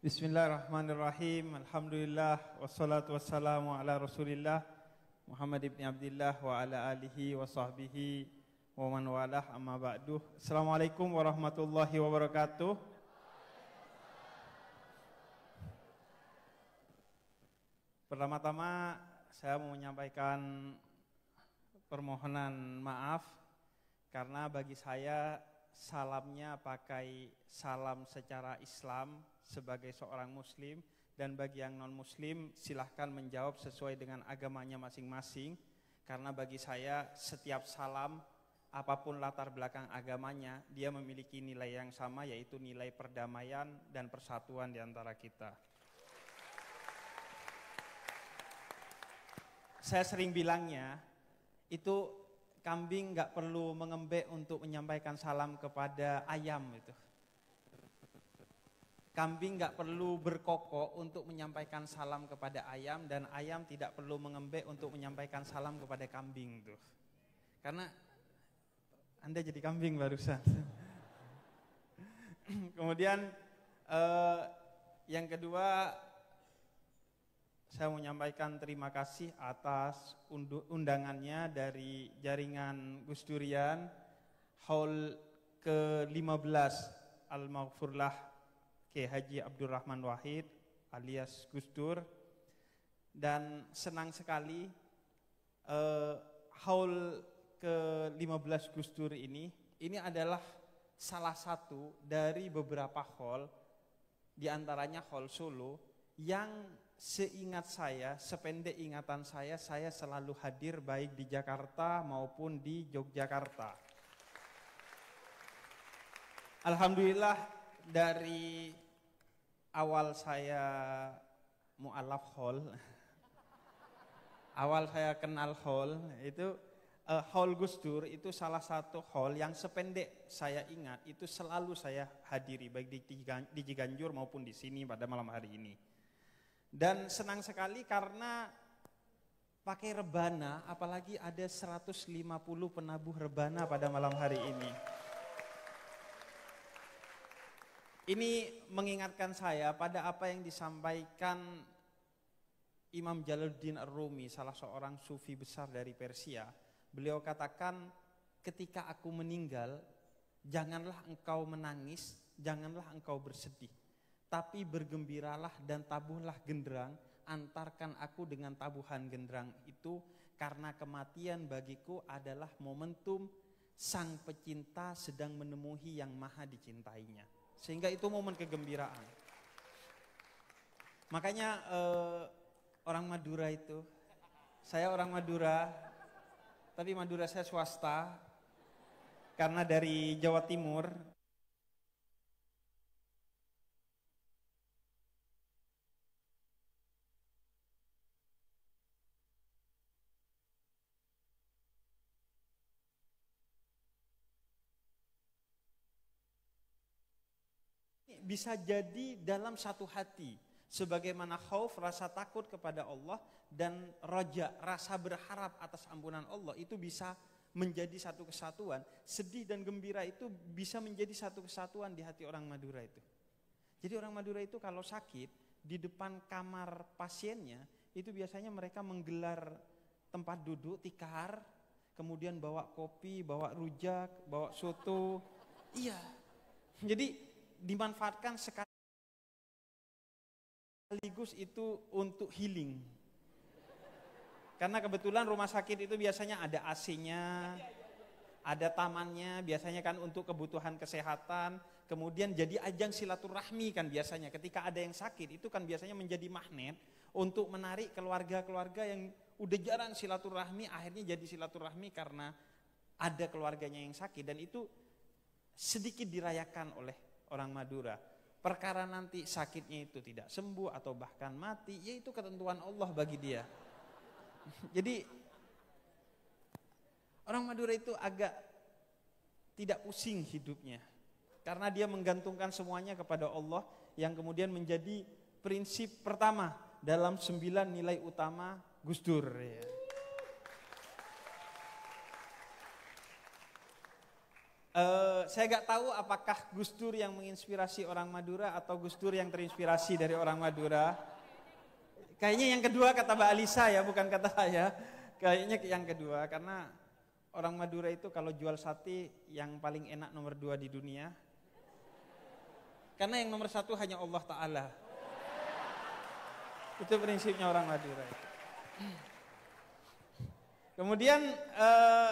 Bismillahirrahmanirrahim. Alhamdulillah wassalatu wassalamu ala Rasulillah Muhammad ibn Abdullah wa ala alihi wa sahbihi wa man walah amma ba'du. Assalamualaikum warahmatullahi wabarakatuh. Pertama-tama saya mau menyampaikan permohonan maaf karena bagi saya salamnya pakai salam secara Islam sebagai seorang muslim dan bagi yang non muslim silahkan menjawab sesuai dengan agamanya masing-masing karena bagi saya setiap salam apapun latar belakang agamanya dia memiliki nilai yang sama yaitu nilai perdamaian dan persatuan di antara kita. Saya sering bilangnya itu kambing nggak perlu mengembek untuk menyampaikan salam kepada ayam itu. Kambing nggak perlu berkokok untuk menyampaikan salam kepada ayam dan ayam tidak perlu mengembek untuk menyampaikan salam kepada kambing tuh. Karena Anda jadi kambing barusan. Kemudian eh, yang kedua saya menyampaikan terima kasih atas undangannya dari jaringan Gus Durian Hall ke-15 Al-Maghfurlah Kiai Haji Abdurrahman Wahid alias Gus Dur dan senang sekali uh, haul ke-15 Gus Dur ini ini adalah salah satu dari beberapa hall diantaranya hall Solo yang seingat saya, sependek ingatan saya, saya selalu hadir baik di Jakarta maupun di Yogyakarta. Alhamdulillah dari awal saya mualaf hall, awal saya kenal hall itu uh, hall Gus Dur itu salah satu hall yang sependek saya ingat itu selalu saya hadiri baik di, di Ciganjur maupun di sini pada malam hari ini. Dan senang sekali karena pakai rebana apalagi ada 150 penabuh rebana pada malam hari ini. Ini mengingatkan saya pada apa yang disampaikan Imam Jalaluddin Ar-Rumi, salah seorang sufi besar dari Persia. Beliau katakan, ketika aku meninggal, janganlah engkau menangis, janganlah engkau bersedih. Tapi bergembiralah dan tabuhlah genderang, antarkan aku dengan tabuhan genderang itu karena kematian bagiku adalah momentum sang pecinta sedang menemui yang maha dicintainya. Sehingga itu momen kegembiraan. Makanya eh, orang Madura itu, saya orang Madura, tapi Madura saya swasta, karena dari Jawa Timur, bisa jadi dalam satu hati sebagaimana khauf rasa takut kepada Allah dan roja rasa berharap atas ampunan Allah itu bisa menjadi satu kesatuan sedih dan gembira itu bisa menjadi satu kesatuan di hati orang Madura itu jadi orang Madura itu kalau sakit di depan kamar pasiennya itu biasanya mereka menggelar tempat duduk tikar kemudian bawa kopi bawa rujak bawa soto iya jadi dimanfaatkan sekaligus itu untuk healing. Karena kebetulan rumah sakit itu biasanya ada AC-nya, ada tamannya, biasanya kan untuk kebutuhan kesehatan, kemudian jadi ajang silaturahmi kan biasanya. Ketika ada yang sakit itu kan biasanya menjadi magnet untuk menarik keluarga-keluarga yang udah jarang silaturahmi, akhirnya jadi silaturahmi karena ada keluarganya yang sakit dan itu sedikit dirayakan oleh orang Madura. Perkara nanti sakitnya itu tidak sembuh atau bahkan mati, yaitu ketentuan Allah bagi dia. Jadi orang Madura itu agak tidak pusing hidupnya. Karena dia menggantungkan semuanya kepada Allah yang kemudian menjadi prinsip pertama dalam sembilan nilai utama Gus Dur. Ya. Uh, saya nggak tahu apakah Gus Dur yang menginspirasi orang Madura atau Gus Dur yang terinspirasi dari orang Madura. Kayaknya yang kedua kata Mbak Alisa ya, bukan kata saya. Kayaknya yang kedua karena orang Madura itu kalau jual sate yang paling enak nomor dua di dunia. Karena yang nomor satu hanya Allah Ta'ala. Itu prinsipnya orang Madura. Kemudian uh,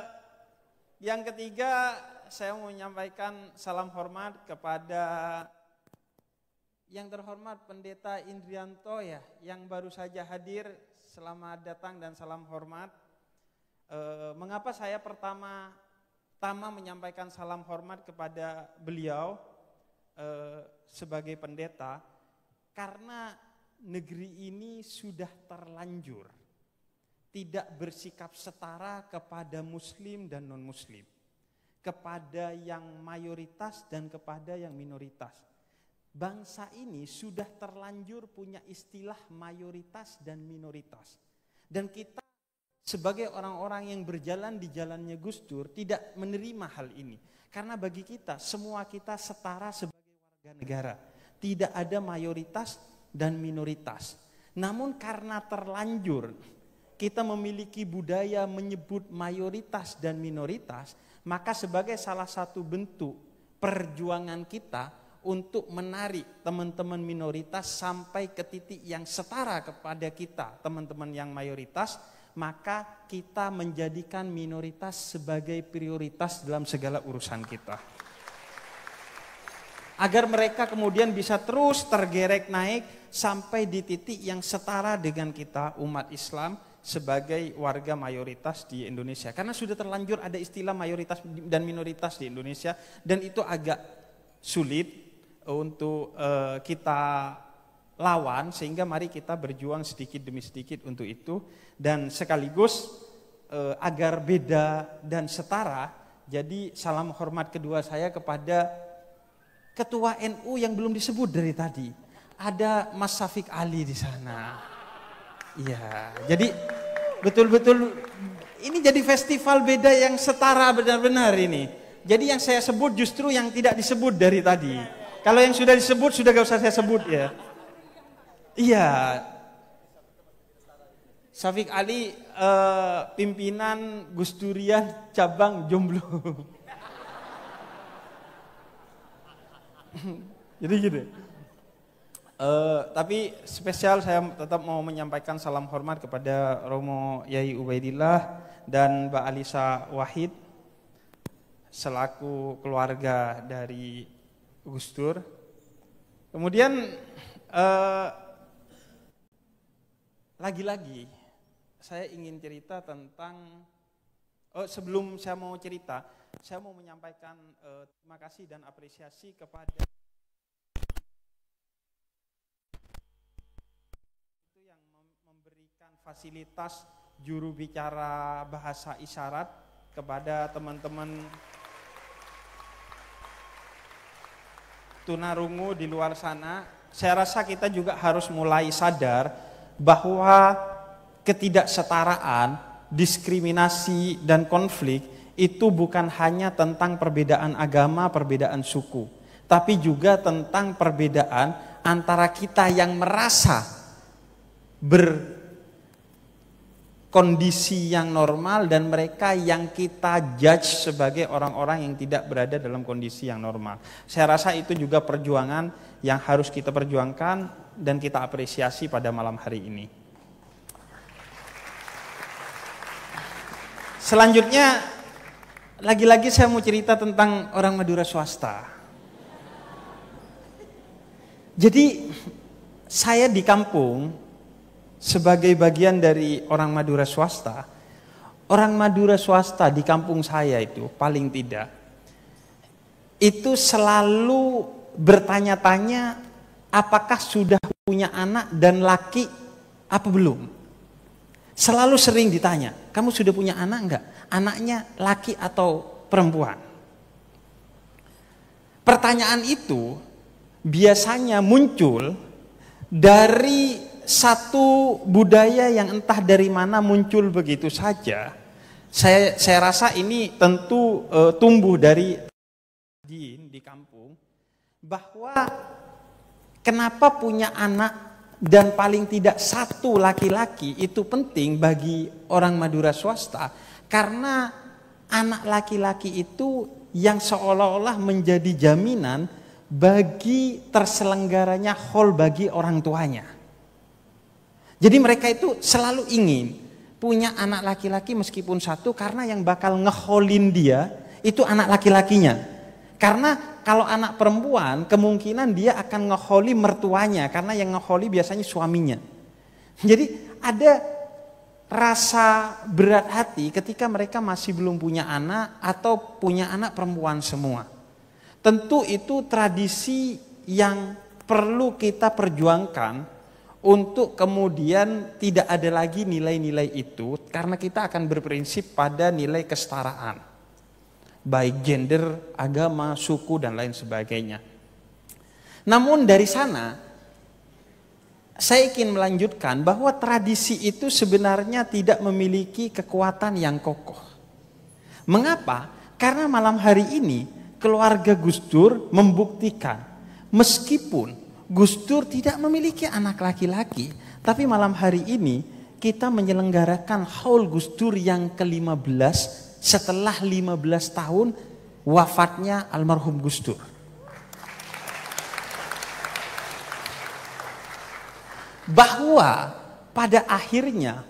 yang ketiga saya mau menyampaikan salam hormat kepada yang terhormat Pendeta Indrianto ya, yang baru saja hadir. Selamat datang dan salam hormat. E, mengapa saya pertama tama menyampaikan salam hormat kepada beliau e, sebagai pendeta? Karena negeri ini sudah terlanjur tidak bersikap setara kepada muslim dan non-muslim kepada yang mayoritas dan kepada yang minoritas. Bangsa ini sudah terlanjur punya istilah mayoritas dan minoritas. Dan kita sebagai orang-orang yang berjalan di jalannya Gus Dur tidak menerima hal ini. Karena bagi kita semua kita setara sebagai warga negara. Tidak ada mayoritas dan minoritas. Namun karena terlanjur kita memiliki budaya menyebut mayoritas dan minoritas, maka sebagai salah satu bentuk perjuangan kita untuk menarik teman-teman minoritas sampai ke titik yang setara kepada kita, teman-teman yang mayoritas, maka kita menjadikan minoritas sebagai prioritas dalam segala urusan kita. Agar mereka kemudian bisa terus tergerek naik sampai di titik yang setara dengan kita umat Islam sebagai warga mayoritas di Indonesia. Karena sudah terlanjur ada istilah mayoritas dan minoritas di Indonesia dan itu agak sulit untuk uh, kita lawan sehingga mari kita berjuang sedikit demi sedikit untuk itu dan sekaligus uh, agar beda dan setara. Jadi salam hormat kedua saya kepada ketua NU yang belum disebut dari tadi. Ada Mas Safik Ali di sana. Iya, jadi betul-betul ini jadi festival beda yang setara benar-benar ini. Jadi yang saya sebut justru yang tidak disebut dari tadi. Kalau yang sudah disebut sudah gak usah saya sebut ya. Iya. Syafiq Ali eh, pimpinan Gus Durian cabang Jomblo. jadi gitu. Uh, tapi spesial saya tetap mau menyampaikan salam hormat kepada Romo Yai Ubaidillah dan Mbak Alisa Wahid selaku keluarga dari Gus Dur. Kemudian lagi eh, lagi-lagi saya ingin cerita tentang oh, sebelum saya mau cerita, saya mau menyampaikan uh, terima kasih dan apresiasi kepada fasilitas juru bicara bahasa isyarat kepada teman-teman tunarungu di luar sana. Saya rasa kita juga harus mulai sadar bahwa ketidaksetaraan, diskriminasi dan konflik itu bukan hanya tentang perbedaan agama, perbedaan suku, tapi juga tentang perbedaan antara kita yang merasa ber kondisi yang normal dan mereka yang kita judge sebagai orang-orang yang tidak berada dalam kondisi yang normal. Saya rasa itu juga perjuangan yang harus kita perjuangkan dan kita apresiasi pada malam hari ini. Selanjutnya lagi-lagi saya mau cerita tentang orang Madura swasta. Jadi saya di kampung sebagai bagian dari orang Madura swasta, orang Madura swasta di kampung saya itu paling tidak itu selalu bertanya-tanya apakah sudah punya anak dan laki apa belum? Selalu sering ditanya, kamu sudah punya anak enggak? Anaknya laki atau perempuan? Pertanyaan itu biasanya muncul dari satu budaya yang entah dari mana muncul begitu saja. Saya saya rasa ini tentu e, tumbuh dari jin di kampung bahwa kenapa punya anak dan paling tidak satu laki-laki itu penting bagi orang Madura swasta karena anak laki-laki itu yang seolah-olah menjadi jaminan bagi terselenggaranya hall bagi orang tuanya. Jadi mereka itu selalu ingin punya anak laki-laki meskipun satu karena yang bakal ngeholin dia itu anak laki-lakinya. Karena kalau anak perempuan kemungkinan dia akan ngeholi mertuanya karena yang ngeholi biasanya suaminya. Jadi ada rasa berat hati ketika mereka masih belum punya anak atau punya anak perempuan semua. Tentu itu tradisi yang perlu kita perjuangkan untuk kemudian tidak ada lagi nilai-nilai itu karena kita akan berprinsip pada nilai kesetaraan baik gender, agama, suku dan lain sebagainya. Namun dari sana saya ingin melanjutkan bahwa tradisi itu sebenarnya tidak memiliki kekuatan yang kokoh. Mengapa? Karena malam hari ini keluarga Gus Dur membuktikan meskipun Gus Dur tidak memiliki anak laki-laki, tapi malam hari ini kita menyelenggarakan haul Gus Dur yang ke-15 setelah 15 tahun wafatnya almarhum Gus Dur. Bahwa pada akhirnya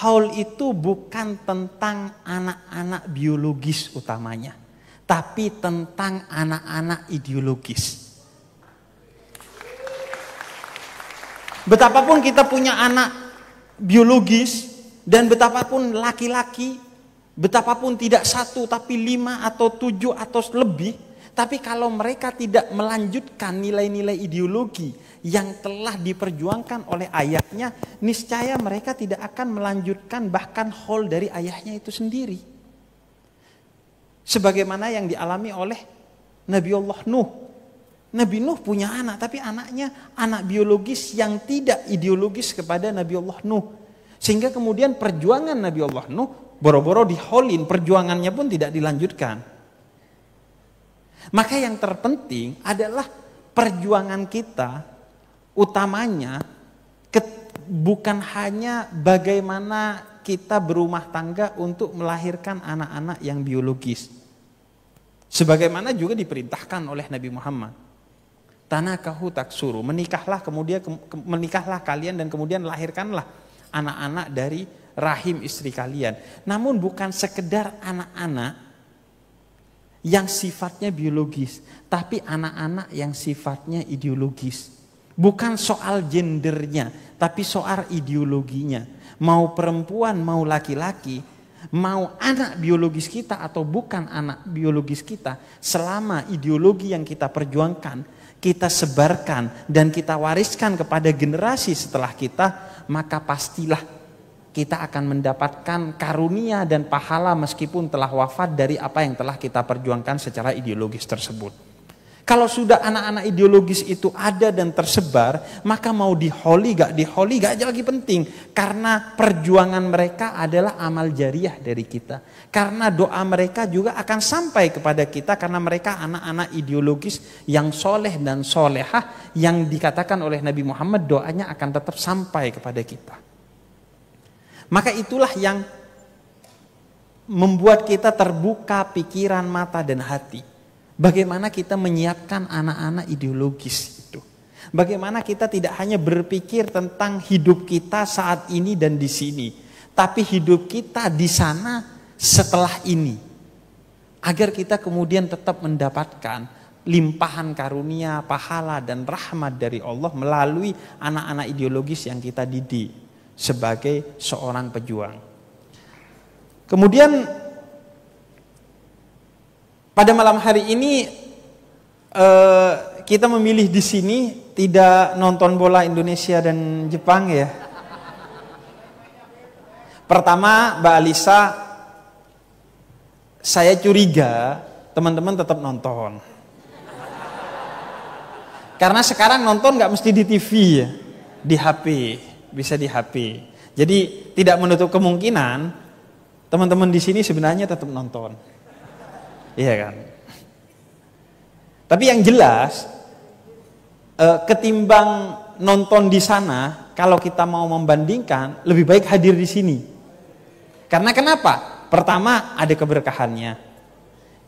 haul itu bukan tentang anak-anak biologis utamanya, tapi tentang anak-anak ideologis Betapapun kita punya anak biologis dan betapapun laki-laki, betapapun tidak satu tapi lima atau tujuh atau lebih, tapi kalau mereka tidak melanjutkan nilai-nilai ideologi yang telah diperjuangkan oleh ayahnya, niscaya mereka tidak akan melanjutkan bahkan hall dari ayahnya itu sendiri. Sebagaimana yang dialami oleh Nabi Allah Nuh Nabi Nuh punya anak, tapi anaknya anak biologis yang tidak ideologis kepada Nabi Allah Nuh. Sehingga kemudian perjuangan Nabi Allah Nuh boro-boro diholin, perjuangannya pun tidak dilanjutkan. Maka yang terpenting adalah perjuangan kita utamanya ke, bukan hanya bagaimana kita berumah tangga untuk melahirkan anak-anak yang biologis. Sebagaimana juga diperintahkan oleh Nabi Muhammad tanakahu suruh menikahlah kemudian ke, menikahlah kalian dan kemudian lahirkanlah anak-anak dari rahim istri kalian namun bukan sekedar anak-anak yang sifatnya biologis tapi anak-anak yang sifatnya ideologis bukan soal gendernya tapi soal ideologinya mau perempuan mau laki-laki mau anak biologis kita atau bukan anak biologis kita selama ideologi yang kita perjuangkan kita sebarkan dan kita wariskan kepada generasi setelah kita, maka pastilah kita akan mendapatkan karunia dan pahala meskipun telah wafat dari apa yang telah kita perjuangkan secara ideologis tersebut. Kalau sudah anak-anak ideologis itu ada dan tersebar, maka mau diholi gak diholi gak aja lagi penting. Karena perjuangan mereka adalah amal jariah dari kita. Karena doa mereka juga akan sampai kepada kita karena mereka anak-anak ideologis yang soleh dan solehah yang dikatakan oleh Nabi Muhammad doanya akan tetap sampai kepada kita. Maka itulah yang membuat kita terbuka pikiran, mata, dan hati Bagaimana kita menyiapkan anak-anak ideologis itu. Bagaimana kita tidak hanya berpikir tentang hidup kita saat ini dan di sini, tapi hidup kita di sana setelah ini. Agar kita kemudian tetap mendapatkan limpahan karunia, pahala dan rahmat dari Allah melalui anak-anak ideologis yang kita didik sebagai seorang pejuang. Kemudian pada malam hari ini eh, kita memilih di sini tidak nonton bola Indonesia dan Jepang ya. Pertama, Mbak Alisa, saya curiga teman-teman tetap nonton. Karena sekarang nonton nggak mesti di TV ya, di HP, bisa di HP. Jadi tidak menutup kemungkinan teman-teman di sini sebenarnya tetap nonton. Iya kan? Tapi yang jelas eh, ketimbang nonton di sana, kalau kita mau membandingkan, lebih baik hadir di sini. Karena kenapa? Pertama, ada keberkahannya.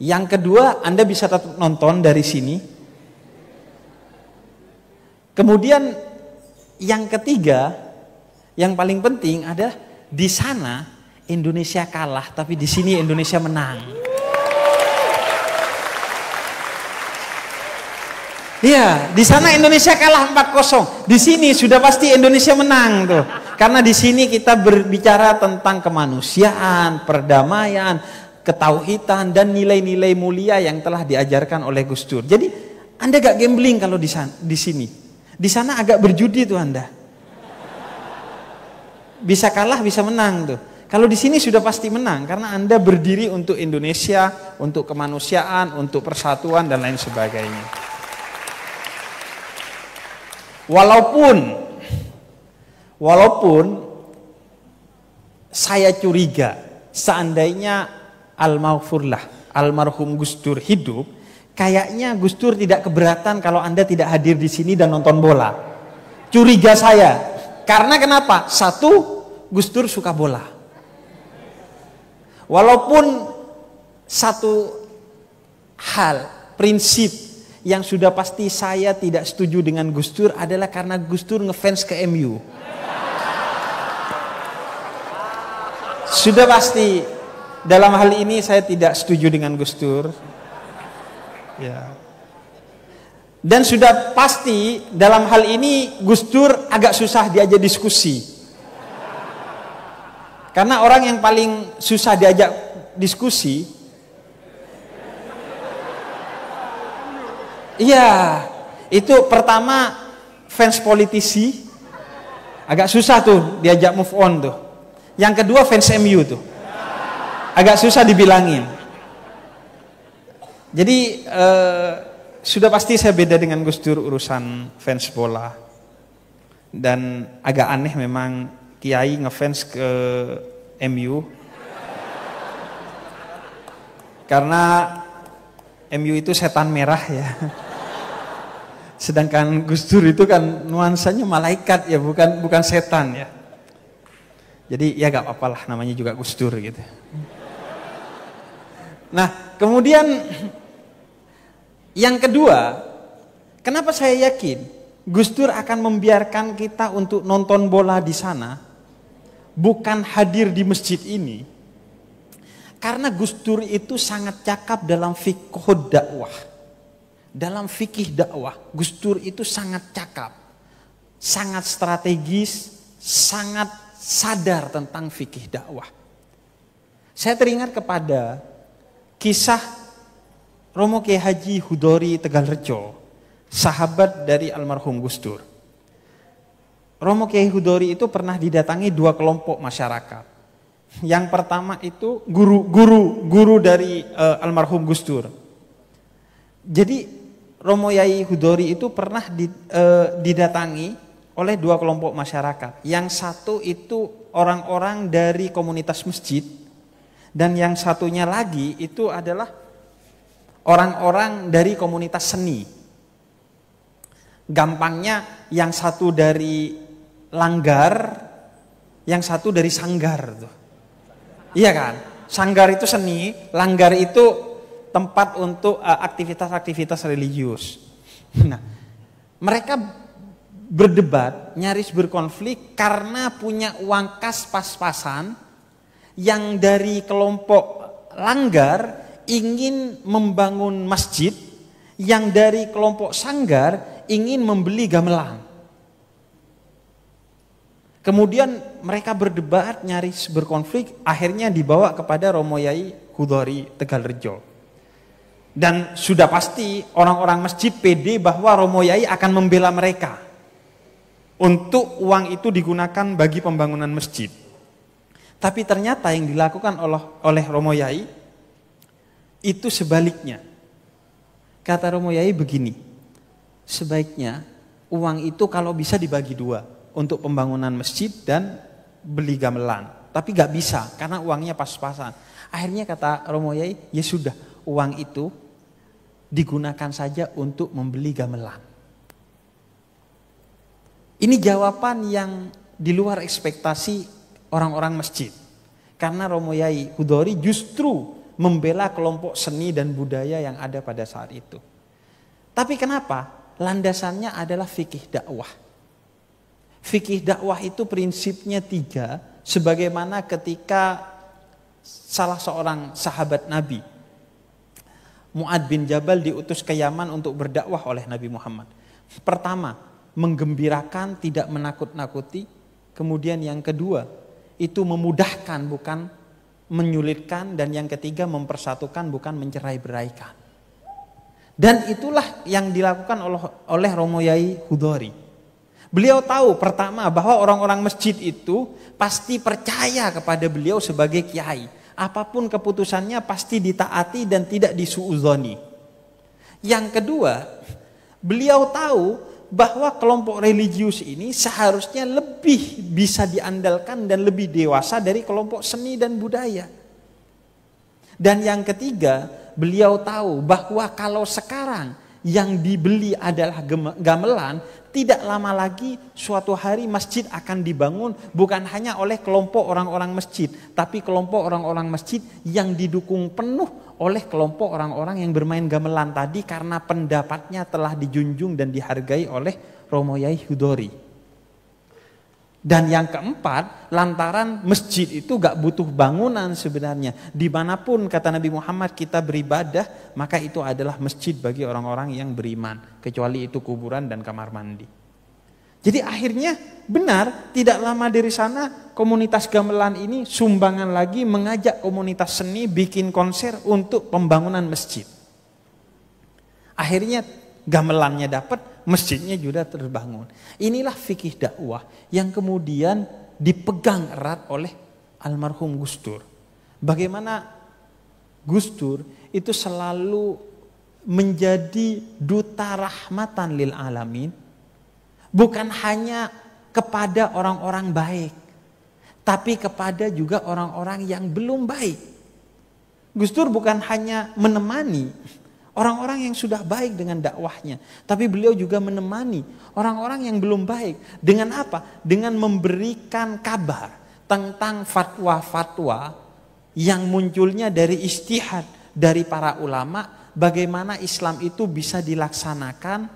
Yang kedua, Anda bisa tetap nonton dari sini. Kemudian yang ketiga, yang paling penting adalah di sana Indonesia kalah, tapi di sini Indonesia menang. Iya, di sana Indonesia kalah 4-0. Di sini sudah pasti Indonesia menang tuh. Karena di sini kita berbicara tentang kemanusiaan, perdamaian, ketauhitan dan nilai-nilai mulia yang telah diajarkan oleh Gus Dur. Jadi Anda gak gambling kalau di, di sini. Di sana agak berjudi tuh Anda. Bisa kalah, bisa menang tuh. Kalau di sini sudah pasti menang karena Anda berdiri untuk Indonesia, untuk kemanusiaan, untuk persatuan dan lain sebagainya. Walaupun walaupun saya curiga seandainya Al-Maghfurlah, almarhum Gus Dur hidup, kayaknya Gus Dur tidak keberatan kalau Anda tidak hadir di sini dan nonton bola. Curiga saya. Karena kenapa? Satu, Gus Dur suka bola. Walaupun satu hal, prinsip yang sudah pasti saya tidak setuju dengan Gus Dur adalah karena Gus Dur ngefans ke MU. Sudah pasti dalam hal ini saya tidak setuju dengan Gus Dur. Ya. Dan sudah pasti dalam hal ini Gus Dur agak susah diajak diskusi. Karena orang yang paling susah diajak diskusi Iya, itu pertama fans politisi agak susah tuh diajak move on tuh. Yang kedua fans MU tuh agak susah dibilangin. Jadi eh, sudah pasti saya beda dengan Gus Dur urusan fans bola dan agak aneh memang Kiai ngefans ke MU karena MU itu setan merah ya. Sedangkan Gus Dur itu kan nuansanya malaikat ya, bukan bukan setan ya. Jadi ya gak apa apalah namanya juga Gus Dur gitu. Nah kemudian yang kedua, kenapa saya yakin Gus Dur akan membiarkan kita untuk nonton bola di sana, bukan hadir di masjid ini, karena Gus Dur itu sangat cakap dalam fikih dakwah dalam fikih dakwah, Gus Dur itu sangat cakap, sangat strategis, sangat sadar tentang fikih dakwah. Saya teringat kepada kisah Romo Kiai Haji Hudori Tegalrejo, sahabat dari almarhum Gus Dur. Romo Kiai Hudori itu pernah didatangi dua kelompok masyarakat. Yang pertama itu guru-guru guru dari uh, almarhum Gus Dur. Jadi Romo Yai Hudori itu pernah e, didatangi oleh dua kelompok masyarakat. Yang satu itu orang-orang dari komunitas masjid dan yang satunya lagi itu adalah orang-orang dari komunitas seni. Gampangnya yang satu dari langgar, yang satu dari sanggar tuh. Iya kan? Sanggar itu seni, langgar itu tempat untuk eh, aktivitas-aktivitas religius. Nah, mereka berdebat, nyaris berkonflik karena punya uang kas pas-pasan yang dari kelompok langgar ingin membangun masjid, yang dari kelompok sanggar ingin membeli gamelan. Kemudian mereka berdebat, nyaris berkonflik, akhirnya dibawa kepada Romo Yai Hudori Tegalrejo. Dan sudah pasti orang-orang masjid pede bahwa Romo Yai akan membela mereka. Untuk uang itu digunakan bagi pembangunan masjid. Tapi ternyata yang dilakukan oleh, oleh Romo Yai itu sebaliknya. Kata Romo Yai begini, sebaiknya uang itu kalau bisa dibagi dua untuk pembangunan masjid dan beli gamelan. Tapi gak bisa karena uangnya pas-pasan. Akhirnya kata Romo Yai, ya sudah uang itu digunakan saja untuk membeli gamelan. Ini jawaban yang di luar ekspektasi orang-orang masjid. Karena Romo Yai Hudori justru membela kelompok seni dan budaya yang ada pada saat itu. Tapi kenapa? Landasannya adalah fikih dakwah. Fikih dakwah itu prinsipnya tiga, sebagaimana ketika salah seorang sahabat Nabi Mu'ad bin Jabal diutus ke Yaman untuk berdakwah oleh Nabi Muhammad. Pertama, menggembirakan, tidak menakut-nakuti. Kemudian yang kedua, itu memudahkan bukan menyulitkan dan yang ketiga mempersatukan bukan mencerai-beraikan. Dan itulah yang dilakukan oleh, oleh Romo Yai Hudori. Beliau tahu pertama bahwa orang-orang masjid itu pasti percaya kepada beliau sebagai kiai apapun keputusannya pasti ditaati dan tidak disuuzoni. Yang kedua, beliau tahu bahwa kelompok religius ini seharusnya lebih bisa diandalkan dan lebih dewasa dari kelompok seni dan budaya. Dan yang ketiga, beliau tahu bahwa kalau sekarang yang dibeli adalah gamelan, tidak lama lagi suatu hari masjid akan dibangun bukan hanya oleh kelompok orang-orang masjid, tapi kelompok orang-orang masjid yang didukung penuh oleh kelompok orang-orang yang bermain gamelan tadi karena pendapatnya telah dijunjung dan dihargai oleh Romo Yai Hudori. Dan yang keempat, lantaran masjid itu gak butuh bangunan sebenarnya. Dimanapun kata Nabi Muhammad kita beribadah, maka itu adalah masjid bagi orang-orang yang beriman. Kecuali itu kuburan dan kamar mandi. Jadi akhirnya benar, tidak lama dari sana komunitas gamelan ini sumbangan lagi mengajak komunitas seni bikin konser untuk pembangunan masjid. Akhirnya gamelannya dapat, masjidnya juga terbangun. Inilah fikih dakwah yang kemudian dipegang erat oleh almarhum Gus Dur. Bagaimana Gus Dur itu selalu menjadi duta rahmatan lil alamin bukan hanya kepada orang-orang baik tapi kepada juga orang-orang yang belum baik. Gus Dur bukan hanya menemani orang-orang yang sudah baik dengan dakwahnya, tapi beliau juga menemani orang-orang yang belum baik dengan apa? Dengan memberikan kabar tentang fatwa-fatwa yang munculnya dari istihad dari para ulama bagaimana Islam itu bisa dilaksanakan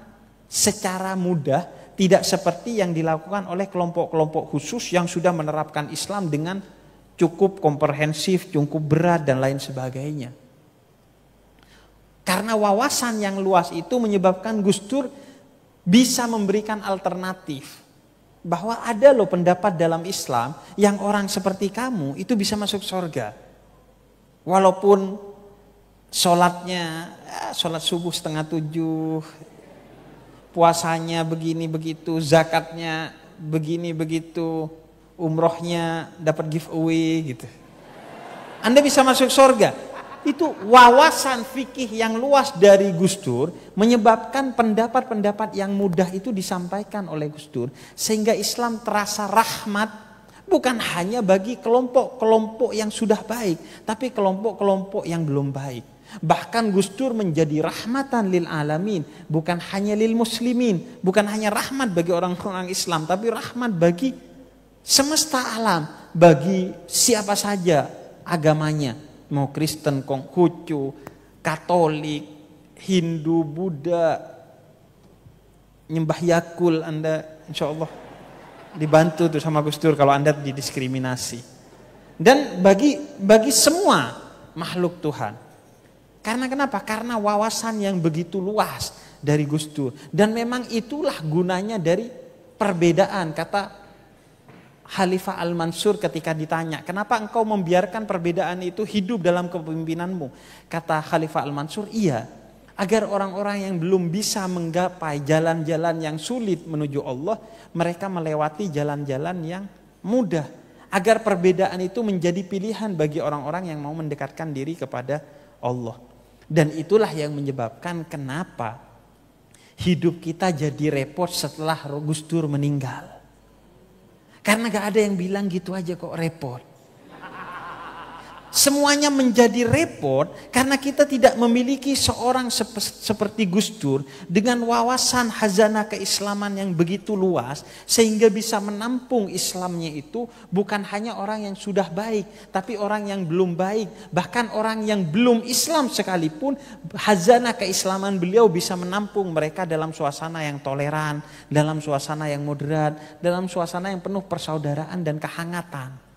secara mudah tidak seperti yang dilakukan oleh kelompok-kelompok khusus yang sudah menerapkan Islam dengan cukup komprehensif, cukup berat dan lain sebagainya. Karena wawasan yang luas itu menyebabkan Gus Dur bisa memberikan alternatif. Bahwa ada loh pendapat dalam Islam yang orang seperti kamu itu bisa masuk surga. Walaupun sholatnya, ya, sholat subuh setengah tujuh, puasanya begini begitu, zakatnya begini begitu, umrohnya dapat giveaway gitu. Anda bisa masuk surga itu wawasan fikih yang luas dari Gus Dur menyebabkan pendapat-pendapat yang mudah itu disampaikan oleh Gus Dur sehingga Islam terasa rahmat bukan hanya bagi kelompok-kelompok yang sudah baik tapi kelompok-kelompok yang belum baik bahkan Gus Dur menjadi rahmatan lil alamin bukan hanya lil muslimin bukan hanya rahmat bagi orang-orang Islam tapi rahmat bagi semesta alam bagi siapa saja agamanya mau Kristen Konghucu Katolik Hindu Buddha nyembah Yakul Anda insya Allah dibantu tuh sama Gus Dur kalau Anda didiskriminasi dan bagi bagi semua makhluk Tuhan karena kenapa karena wawasan yang begitu luas dari Gus Dur dan memang itulah gunanya dari perbedaan kata Khalifah Al-Mansur ketika ditanya, kenapa engkau membiarkan perbedaan itu hidup dalam kepemimpinanmu? Kata Khalifah Al-Mansur, iya. Agar orang-orang yang belum bisa menggapai jalan-jalan yang sulit menuju Allah, mereka melewati jalan-jalan yang mudah. Agar perbedaan itu menjadi pilihan bagi orang-orang yang mau mendekatkan diri kepada Allah. Dan itulah yang menyebabkan kenapa hidup kita jadi repot setelah Gus Dur meninggal karena gak ada yang bilang gitu aja kok repot. Semuanya menjadi repot karena kita tidak memiliki seorang seperti Gus Dur dengan wawasan hazana keislaman yang begitu luas sehingga bisa menampung Islamnya itu bukan hanya orang yang sudah baik tapi orang yang belum baik bahkan orang yang belum Islam sekalipun hazana keislaman beliau bisa menampung mereka dalam suasana yang toleran, dalam suasana yang moderat, dalam suasana yang penuh persaudaraan dan kehangatan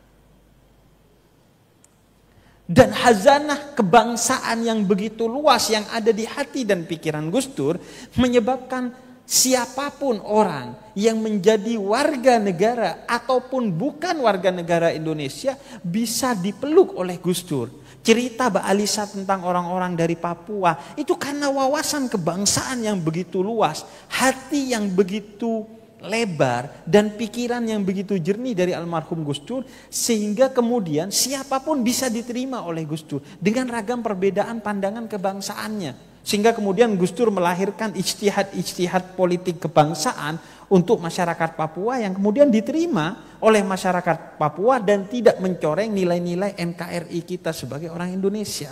dan hazanah kebangsaan yang begitu luas yang ada di hati dan pikiran Gus Dur menyebabkan siapapun orang yang menjadi warga negara ataupun bukan warga negara Indonesia bisa dipeluk oleh Gus Dur. Cerita Mbak Alisa tentang orang-orang dari Papua itu karena wawasan kebangsaan yang begitu luas, hati yang begitu lebar dan pikiran yang begitu jernih dari almarhum Gus Dur sehingga kemudian siapapun bisa diterima oleh Gus Dur dengan ragam perbedaan pandangan kebangsaannya sehingga kemudian Gus Dur melahirkan ijtihad-ijtihad politik kebangsaan untuk masyarakat Papua yang kemudian diterima oleh masyarakat Papua dan tidak mencoreng nilai-nilai NKRI kita sebagai orang Indonesia.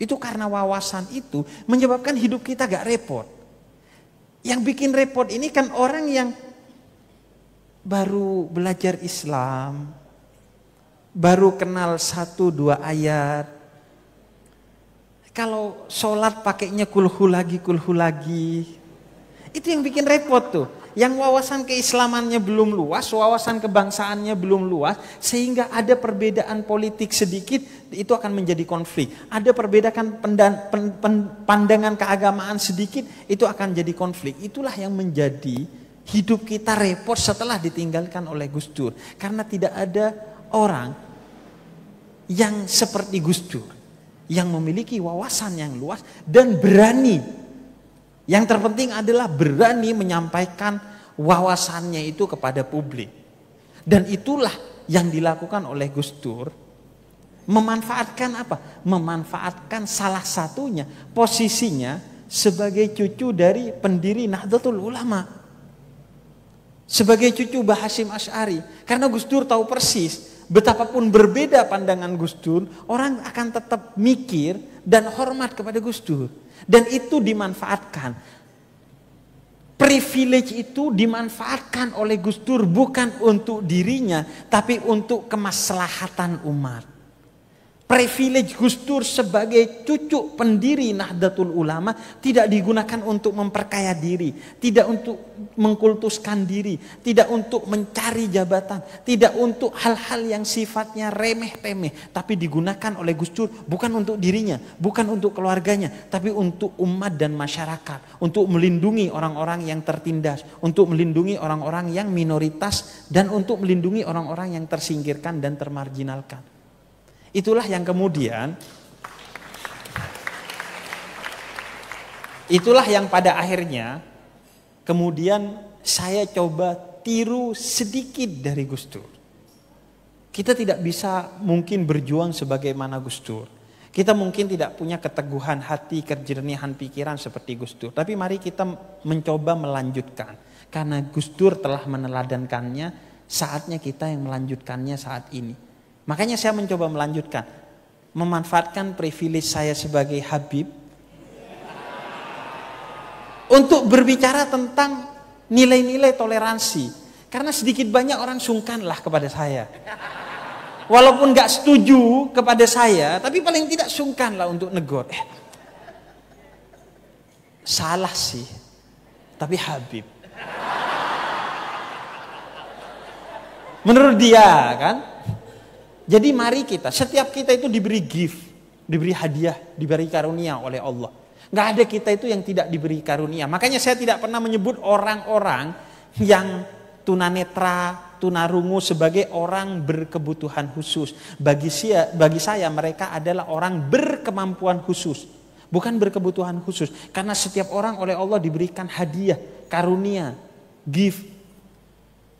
Itu karena wawasan itu menyebabkan hidup kita gak repot. Yang bikin repot ini kan orang yang baru belajar Islam, baru kenal satu dua ayat. Kalau sholat pakainya kulhu lagi, kulhu lagi. Itu yang bikin repot tuh yang wawasan keislamannya belum luas, wawasan kebangsaannya belum luas, sehingga ada perbedaan politik sedikit itu akan menjadi konflik. Ada perbedaan pendan, pen, pen, pandangan keagamaan sedikit itu akan jadi konflik. Itulah yang menjadi hidup kita repot setelah ditinggalkan oleh Gus Dur karena tidak ada orang yang seperti Gus Dur yang memiliki wawasan yang luas dan berani yang terpenting adalah berani menyampaikan wawasannya itu kepada publik. Dan itulah yang dilakukan oleh Gus Dur. Memanfaatkan apa? Memanfaatkan salah satunya posisinya sebagai cucu dari pendiri Nahdlatul Ulama. Sebagai cucu Bahasim Ash'ari. Karena Gus Dur tahu persis betapapun berbeda pandangan Gus Dur, orang akan tetap mikir dan hormat kepada Gus Dur. Dan itu dimanfaatkan. Privilege itu dimanfaatkan oleh Gus Dur bukan untuk dirinya, tapi untuk kemaslahatan umat privilege Gus Dur sebagai cucu pendiri Nahdlatul Ulama tidak digunakan untuk memperkaya diri, tidak untuk mengkultuskan diri, tidak untuk mencari jabatan, tidak untuk hal-hal yang sifatnya remeh-temeh, tapi digunakan oleh Gus Dur bukan untuk dirinya, bukan untuk keluarganya, tapi untuk umat dan masyarakat, untuk melindungi orang-orang yang tertindas, untuk melindungi orang-orang yang minoritas dan untuk melindungi orang-orang yang tersingkirkan dan termarginalkan. Itulah yang kemudian Itulah yang pada akhirnya kemudian saya coba tiru sedikit dari Gus Dur. Kita tidak bisa mungkin berjuang sebagaimana Gus Dur. Kita mungkin tidak punya keteguhan hati, kejernihan pikiran seperti Gus Dur. Tapi mari kita mencoba melanjutkan. Karena Gus Dur telah meneladankannya, saatnya kita yang melanjutkannya saat ini. Makanya saya mencoba melanjutkan. Memanfaatkan privilege saya sebagai Habib. Untuk berbicara tentang nilai-nilai toleransi. Karena sedikit banyak orang sungkanlah kepada saya. Walaupun gak setuju kepada saya, tapi paling tidak sungkanlah untuk negor. Eh, salah sih, tapi Habib. Menurut dia kan, jadi mari kita, setiap kita itu diberi gift, diberi hadiah, diberi karunia oleh Allah. Gak ada kita itu yang tidak diberi karunia. Makanya saya tidak pernah menyebut orang-orang yang tunanetra, tunarungu sebagai orang berkebutuhan khusus. Bagi saya, bagi saya mereka adalah orang berkemampuan khusus, bukan berkebutuhan khusus. Karena setiap orang oleh Allah diberikan hadiah, karunia, gift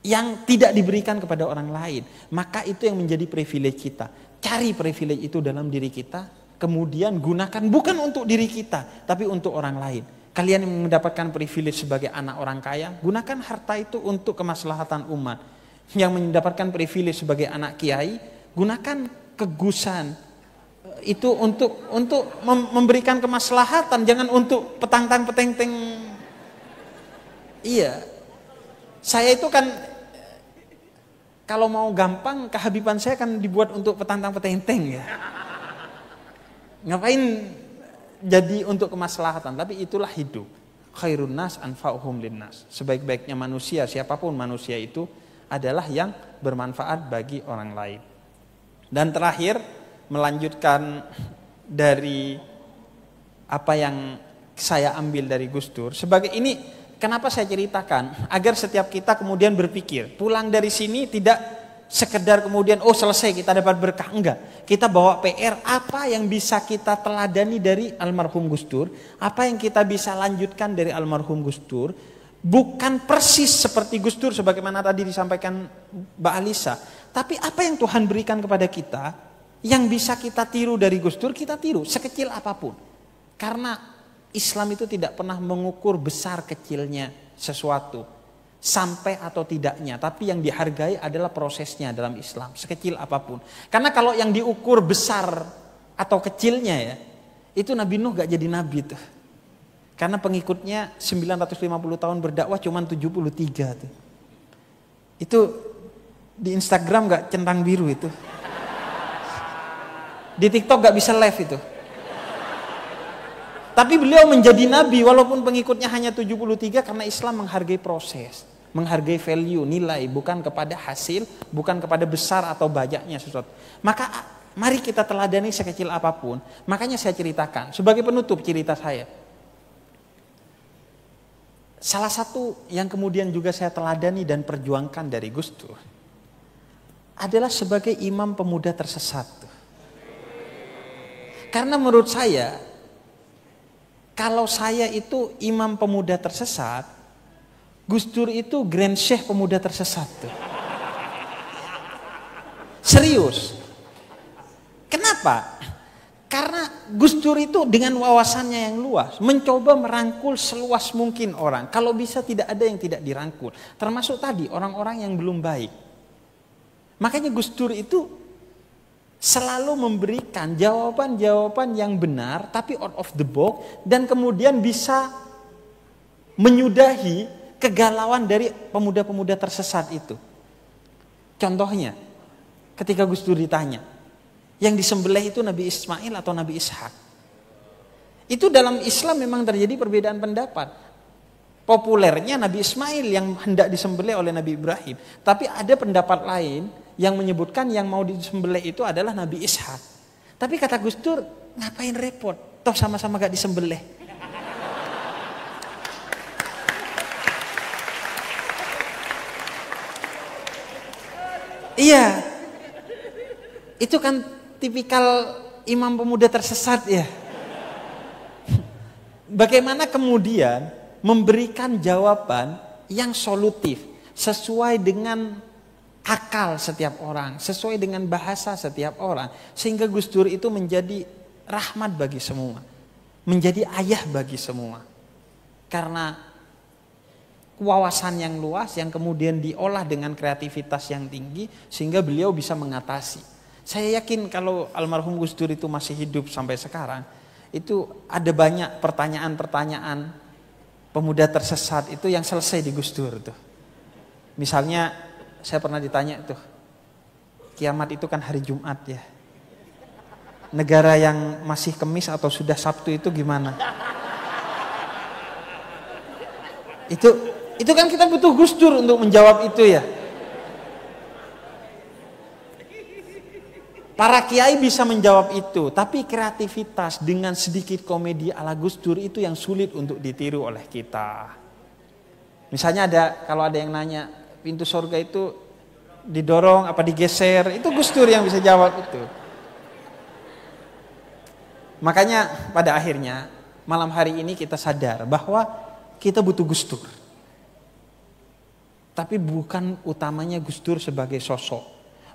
yang tidak diberikan kepada orang lain. Maka itu yang menjadi privilege kita. Cari privilege itu dalam diri kita, kemudian gunakan bukan untuk diri kita, tapi untuk orang lain. Kalian yang mendapatkan privilege sebagai anak orang kaya, gunakan harta itu untuk kemaslahatan umat. Yang mendapatkan privilege sebagai anak kiai, gunakan kegusan eh, itu untuk untuk memberikan kemaslahatan, jangan untuk petang-tang peteng-teng. Iya, saya itu kan kalau mau gampang kehabiban saya kan dibuat untuk petantang petenteng ya. Ngapain jadi untuk kemaslahatan, tapi itulah hidup. Khairun nas anfa'uhum linnas. Sebaik-baiknya manusia, siapapun manusia itu adalah yang bermanfaat bagi orang lain. Dan terakhir melanjutkan dari apa yang saya ambil dari Gus Dur sebagai ini Kenapa saya ceritakan? Agar setiap kita kemudian berpikir, pulang dari sini tidak sekedar kemudian oh selesai kita dapat berkah enggak kita bawa PR apa yang bisa kita teladani dari almarhum Gus Dur apa yang kita bisa lanjutkan dari almarhum Gus Dur bukan persis seperti Gus Dur sebagaimana tadi disampaikan Mbak Alisa tapi apa yang Tuhan berikan kepada kita yang bisa kita tiru dari Gus Dur kita tiru sekecil apapun karena Islam itu tidak pernah mengukur besar kecilnya sesuatu, sampai atau tidaknya, tapi yang dihargai adalah prosesnya dalam Islam, sekecil apapun. Karena kalau yang diukur besar atau kecilnya ya, itu Nabi Nuh gak jadi nabi tuh. Karena pengikutnya 950 tahun berdakwah cuman 73 tuh. Itu di Instagram gak centang biru itu. Di TikTok gak bisa live itu. Tapi beliau menjadi nabi walaupun pengikutnya hanya 73 karena Islam menghargai proses, menghargai value, nilai, bukan kepada hasil, bukan kepada besar atau banyaknya sesuatu. Maka mari kita teladani sekecil apapun. Makanya saya ceritakan sebagai penutup cerita saya. Salah satu yang kemudian juga saya teladani dan perjuangkan dari Gus Dur adalah sebagai imam pemuda tersesat. Karena menurut saya kalau saya itu imam pemuda tersesat, Gus Dur itu Grand Sheikh pemuda tersesat tuh. Serius. Kenapa? Karena Gus Dur itu dengan wawasannya yang luas, mencoba merangkul seluas mungkin orang. Kalau bisa tidak ada yang tidak dirangkul. Termasuk tadi orang-orang yang belum baik. Makanya Gus Dur itu selalu memberikan jawaban-jawaban yang benar tapi out of the box dan kemudian bisa menyudahi kegalauan dari pemuda-pemuda tersesat itu. Contohnya, ketika Gus Dur ditanya, yang disembelih itu Nabi Ismail atau Nabi Ishak? Itu dalam Islam memang terjadi perbedaan pendapat. Populernya Nabi Ismail yang hendak disembelih oleh Nabi Ibrahim, tapi ada pendapat lain yang menyebutkan yang mau disembelih itu adalah Nabi Ishak. Tapi kata Gus Dur, ngapain repot? Toh sama-sama gak disembelih. iya. Itu kan tipikal imam pemuda tersesat ya. Bagaimana kemudian memberikan jawaban yang solutif sesuai dengan akal setiap orang, sesuai dengan bahasa setiap orang, sehingga Gus Dur itu menjadi rahmat bagi semua, menjadi ayah bagi semua. Karena wawasan yang luas yang kemudian diolah dengan kreativitas yang tinggi sehingga beliau bisa mengatasi. Saya yakin kalau almarhum Gus Dur itu masih hidup sampai sekarang, itu ada banyak pertanyaan-pertanyaan pemuda tersesat itu yang selesai di Gus Dur tuh. Misalnya saya pernah ditanya tuh, kiamat itu kan hari Jumat ya. Negara yang masih kemis atau sudah Sabtu itu gimana? Itu itu kan kita butuh Gus Dur untuk menjawab itu ya. Para kiai bisa menjawab itu, tapi kreativitas dengan sedikit komedi ala Gus Dur itu yang sulit untuk ditiru oleh kita. Misalnya ada kalau ada yang nanya, pintu surga itu didorong apa digeser itu Gus Dur yang bisa jawab itu makanya pada akhirnya malam hari ini kita sadar bahwa kita butuh Gus Dur tapi bukan utamanya Gus Dur sebagai sosok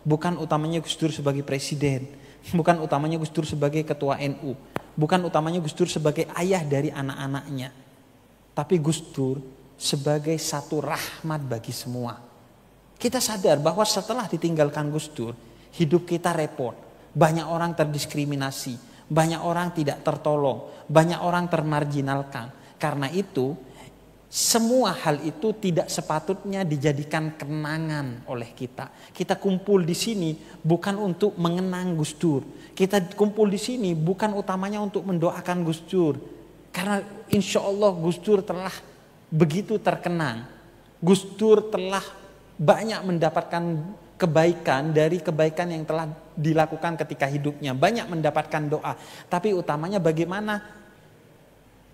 bukan utamanya Gus Dur sebagai presiden bukan utamanya Gus Dur sebagai ketua NU bukan utamanya Gus Dur sebagai ayah dari anak-anaknya tapi Gus Dur sebagai satu rahmat bagi semua. Kita sadar bahwa setelah ditinggalkan Gus Dur, hidup kita repot. Banyak orang terdiskriminasi, banyak orang tidak tertolong, banyak orang termarginalkan. Karena itu, semua hal itu tidak sepatutnya dijadikan kenangan oleh kita. Kita kumpul di sini bukan untuk mengenang Gus Dur. Kita kumpul di sini bukan utamanya untuk mendoakan Gus Dur. Karena insya Allah Gus Dur telah begitu terkenang. Gus Dur telah banyak mendapatkan kebaikan dari kebaikan yang telah dilakukan ketika hidupnya. Banyak mendapatkan doa. Tapi utamanya bagaimana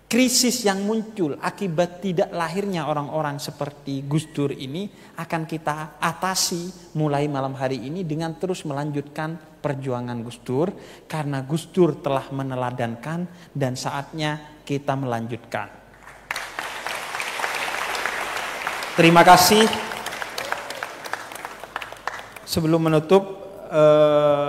krisis yang muncul akibat tidak lahirnya orang-orang seperti Gus Dur ini akan kita atasi mulai malam hari ini dengan terus melanjutkan perjuangan Gus Dur karena Gus Dur telah meneladankan dan saatnya kita melanjutkan. Terima kasih. Sebelum menutup eh,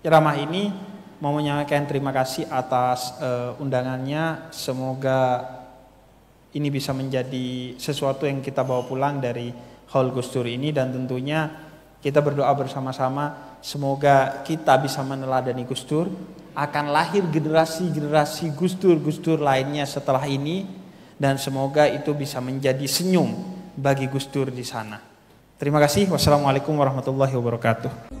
ceramah ini, mau menyampaikan terima kasih atas eh, undangannya. Semoga ini bisa menjadi sesuatu yang kita bawa pulang dari Haul Gustur ini dan tentunya kita berdoa bersama-sama semoga kita bisa meneladani Gustur akan lahir generasi-generasi Gustur-Gustur lainnya setelah ini dan semoga itu bisa menjadi senyum bagi Gus Dur di sana. Terima kasih. Wassalamualaikum warahmatullahi wabarakatuh.